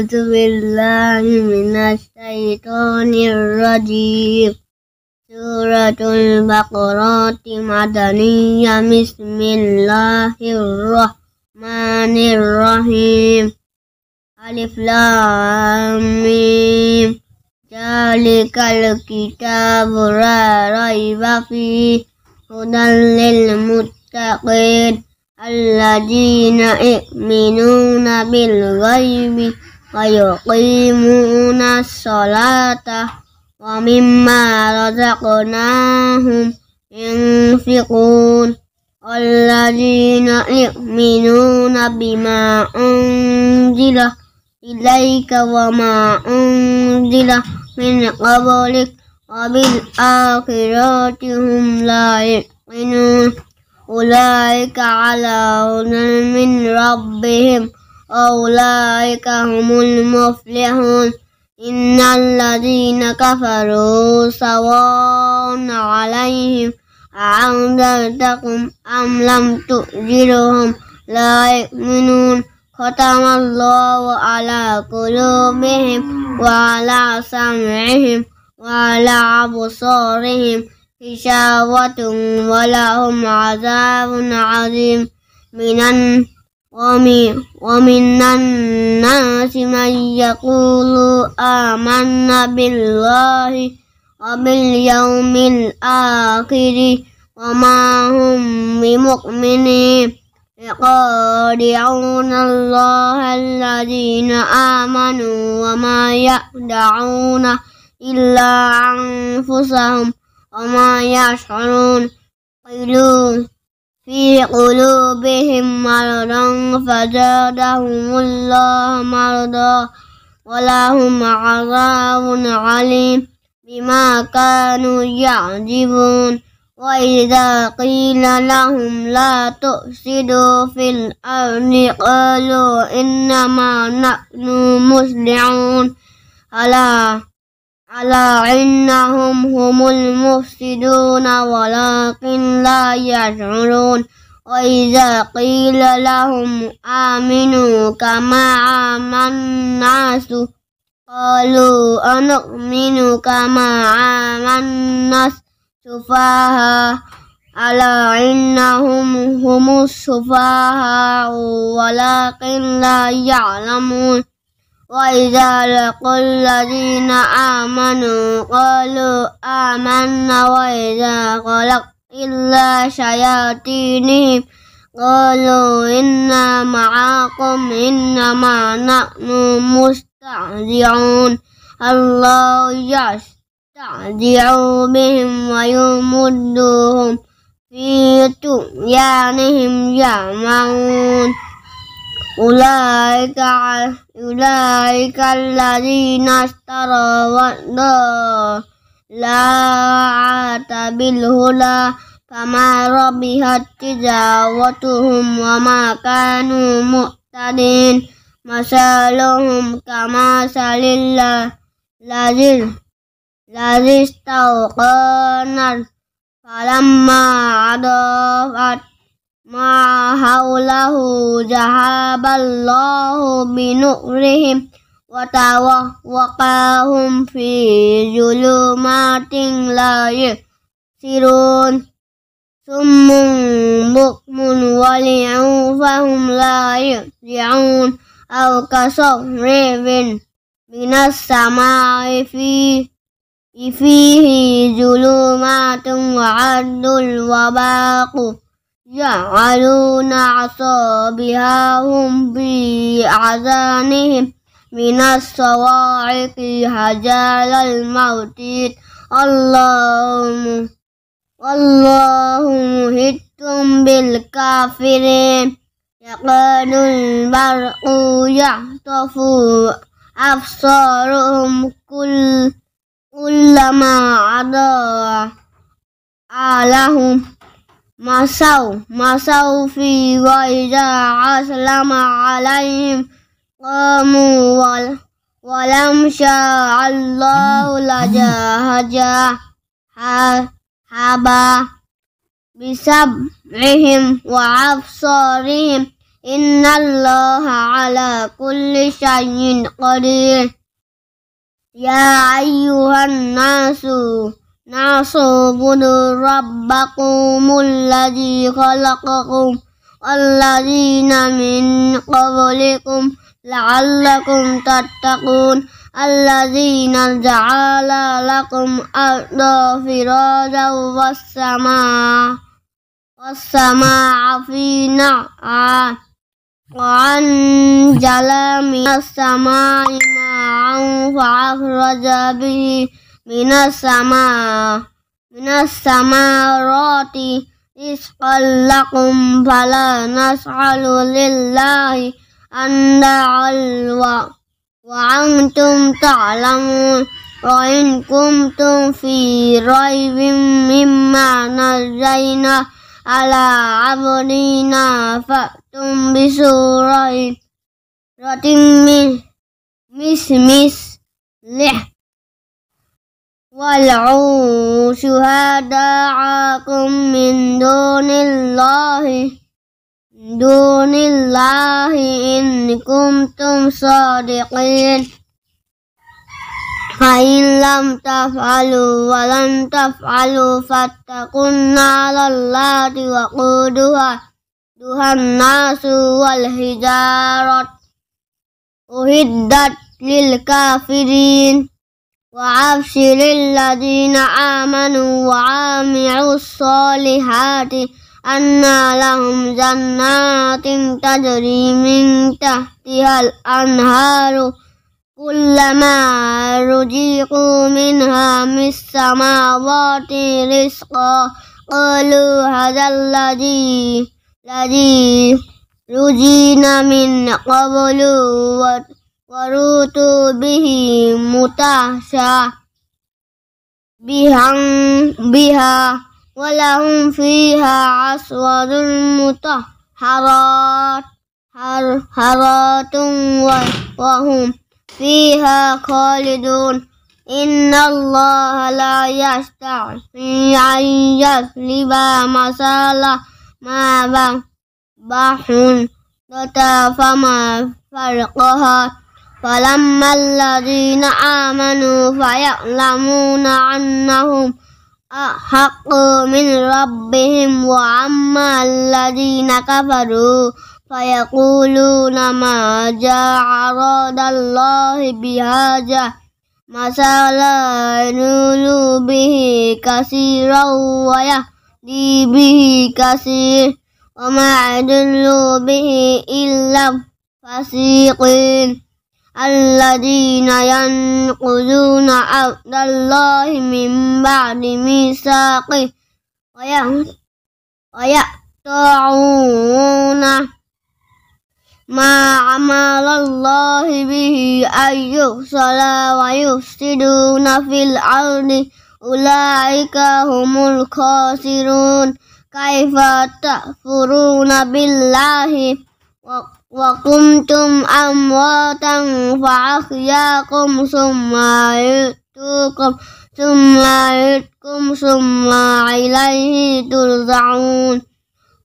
أعوذ بالله من الشيطان الرجيم سورة البقرة مدنية بسم الله الرحمن الرحيم ألف لام ذلك الكتاب لا ريب فيه هدى للمتقين الذين يؤمنون بالغيب ويقيمون الصلاة ومما رزقناهم ينفقون والذين يؤمنون بما أنزل إليك وما أنزل من قبلك وبالآخرة هم لا يؤمنون أولئك على هدى من ربهم أولئك هم المفلحون إن الذين كفروا سواء عليهم أعنذرتهم أم لم تؤجرهم لا يؤمنون ختم الله على قلوبهم وعلى سمعهم وعلى أبصارهم حشاوة ولهم عذاب عظيم من ومن الناس من يقول آمنا بالله وباليوم الآخر وما هم بمؤمنين يقادعون الله الذين آمنوا وما يخدعون إلا أنفسهم وما يشعرون قيلون في قلوبهم مرضا فزادهم الله مرضا ولهم عذاب عليم بما كانوا يعجبون وإذا قيل لهم لا تفسدوا في الأرض قالوا إنما نحن مسلمون ألا ألا إنهم هم المفسدون ولكن لا يشعرون وإذا قيل لهم آمنوا كما آمن الناس قالوا أنؤمن كما آمن الناس سفاها ألا إنهم هم السفاها ولكن لا يعلمون وإذا لقوا الذين آمنوا قالوا آمنا وإذا خلق إلا شياطينهم قالوا إنا معكم إنما نحن مستعزعون الله يستعزع بهم ويمدهم في طغيانهم يعمهون Ulaika Ulaika alladzina astarawadda La'ata bilhula Fama rabihat tijawatuhum Wa makanu mu'tadin Masaluhum kama salillah Lazil Lazis tauqanar Falamma adofat ما حوله ذهب الله بنورهم وتوقاهم في ظلمات لا يبصرون ثم بكم ولع فهم لا يرجعون أو كصهر من السماء فيه فيه ظلمات وعد وباق يجعلون عصابها هم بأعذانهم من الصواعق هجال الموت اللهم اللهم هدتم بالكافرين يقال البرق يخطف أبصارهم كل كلما عدا لهم مصوا مصوا في وإذا أسلم عليهم قاموا ول ولم شاء الله لجاهجا حبا بسبعهم وأبصارهم إن الله على كل شيء قدير يا أيها الناس نعصبون ربكم الذي خلقكم والذين من قبلكم لعلكم تتقون الذين جعل لكم أرض فرادا والسماء والسماء نعاء وأنزل من السماء ماء فأخرج به minas sama minas sama roti rizqan lakum fala nas'alu lillahi anda alwa wa antum ta'lamun wa in kuntum fi raibin mimma ala abdina fa'tum bisurai ratim mis mis mis lih وادعوا شهداءكم من دون الله دون الله إن كنتم صادقين فإن لم تفعلوا ولن تفعلوا فاتقوا النار التي وقودها دها الناس والحجارة أهدت للكافرين وعبشر الذين آمنوا وعملوا الصالحات أنا لهم جنات تجري من تحتها الأنهار كلما رزقوا منها من السماوات رزقا قالوا هذا الذي الذي رزقنا من قبل وروتوا به متعشا بها, بها ولهم فيها عصر متحرات حرات وهم فيها خالدون إن الله لا يستعفي أن يسلب مسألة ما بحر فما فرقها فلما الذين آمنوا فيعلمون أنهم أحق من ربهم وأما الذين كفروا فيقولون ما جاء أراد الله بهذا مثلا ينولوا به كثيرا ويهدي به كثير وما يدل به إلا فسيقين الذين ينقضون عهد الله من بعد ميثاقه ويقطعون ما عمل الله به أن يحصل ويفسدون في الأرض أولئك هم الخاسرون كيف تكفرون بالله وكنتم أمواتا فأحياكم ثم يؤتوكم ثم يؤتكم ثم إليه ترجعون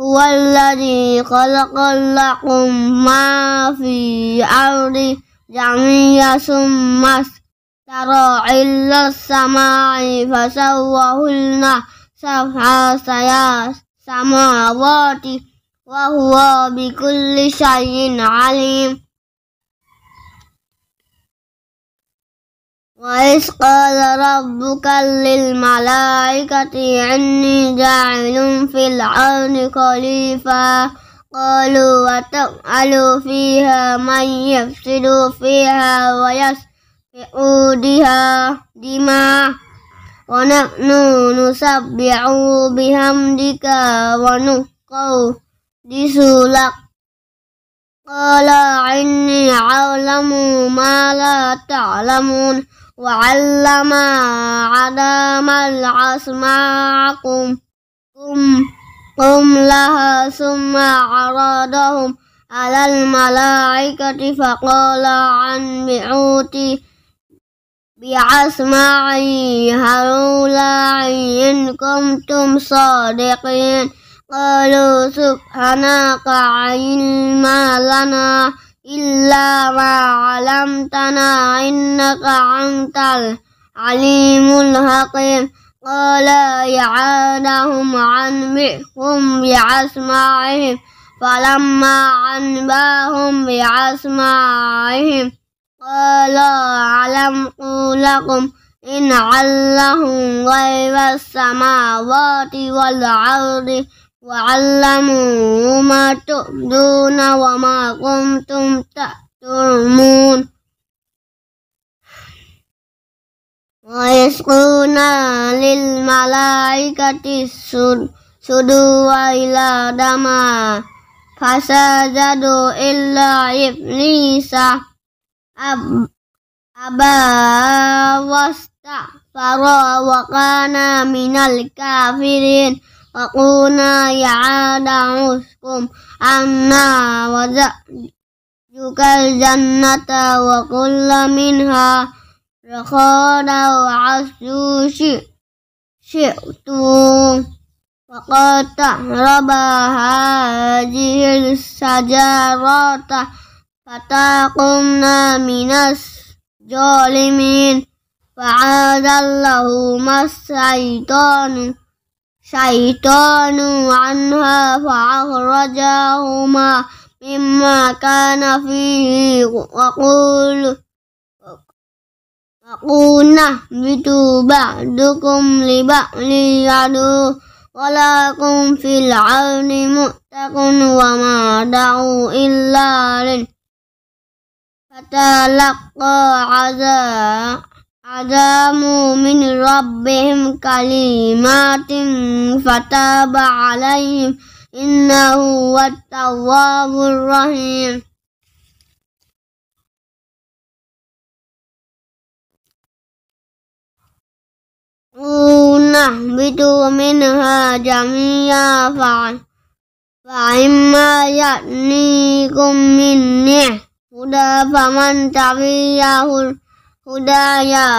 هو الذي خلق لكم ما في الأرض جميعا ثم ترى إلا السماء فسوهن سبع سماوات وهو بكل شيء عليم وإذ قال ربك للملائكة إني جاعل في الأرض خليفة قالوا وتفعل فيها من يفسد فيها ويسفك بها دماء ونحن نسبح بحمدك ونقول لسولك قال إني أعلم ما لا تعلمون وعلم عدم العصماء قم قم لها ثم عرضهم على الملائكة فقال عن بعوتي بأسماعي هؤلاء إن كنتم صادقين قالوا سبحانك علم لنا إلا ما علمتنا إنك أنت العليم الحكيم قال يعانهم عن بئهم بأسمائهم فلما أنباهم بأسمائهم قال ألم لكم إن علهم غير السماوات والأرض Waala mu matu duna wa makum tumta wa eskuna lil malai kati iladama fasa jadu ilaih lisa ababawasta fago awakana minal ka firin وقونا يعاد عسكم عنا وزأجك الجنة وكل منها رخانا وعسو شئتم وقد تهرب هذه الشجرة فتاقمنا من الظالمين فعاد الله ما الشيطان شيطان عنها فأخرجهما مما كان فيه وقول وقلنا اهبطوا بعدكم لبعض عدو ولكم في العون متق وما دعوا إلا لن فتلقى عذاب عذاب من ربهم كلمات فتاب عليهم إنه هو التواب الرحيم نهبط منها جميعا فإما يأتيكم مني هدى فمن الرحيم هدايا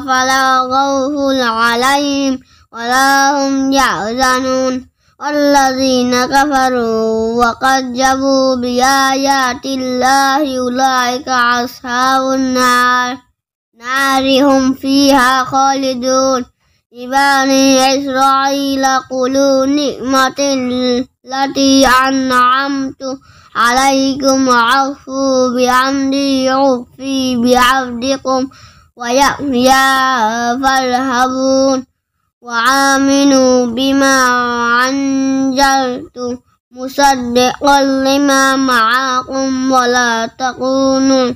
فلا خوف عليهم ولا هم يحزنون والذين كفروا وكذبوا بآيات الله أولئك أصحاب النار نار هم فيها خالدون لبني إسرائيل قلوا نعمة التي أنعمت عليكم وعفوا بعمدي يعفي بعبدكم ويأويا فارهبون وآمنوا بما أنزلتم مصدقا لما معكم ولا تكونوا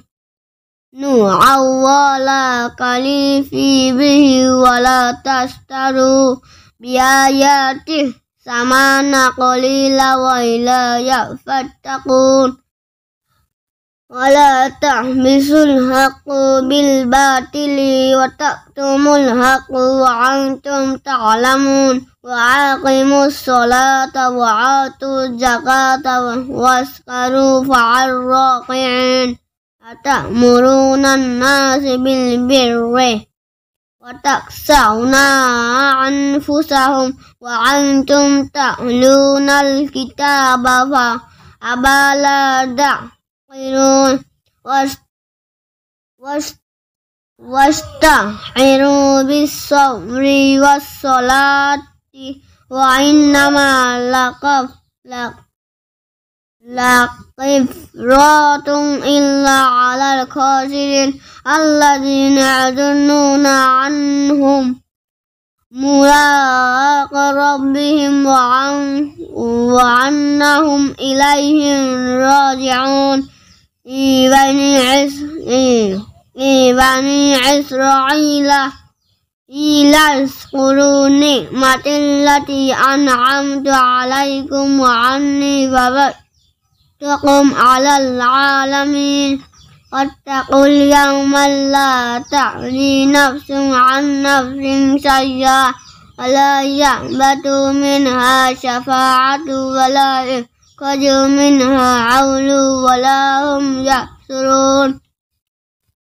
نوعا ولا قليل به ولا تشتروا بآياته ثمان قليلا وإلي فاتقون ولا تحبسوا الحق بالباطل وتكتموا الحق وأنتم تعلمون وعاقموا الصلاة وآتوا الزكاة واسكروا فعل أتأمرون الناس بالبر وتخشون أنفسهم وأنتم تألون الكتاب فأبى لا تعقلون واستعينوا بالصبر والصلاة وإنما لقف لقف لا قفرة إلا على الخاسرين الذين يعدلون عنهم ملاق ربهم وعن وعنهم إليهم راجعون في بني بني إسرائيل إلى اذكروا نعمة التي أنعمت عليكم وعني وبئت وقم على العالمين واتقوا اليوم لا تعني نفس عن نفس شيئا ولا يعبد منها شفاعة ولا يخرج منها عول ولا هم يحسرون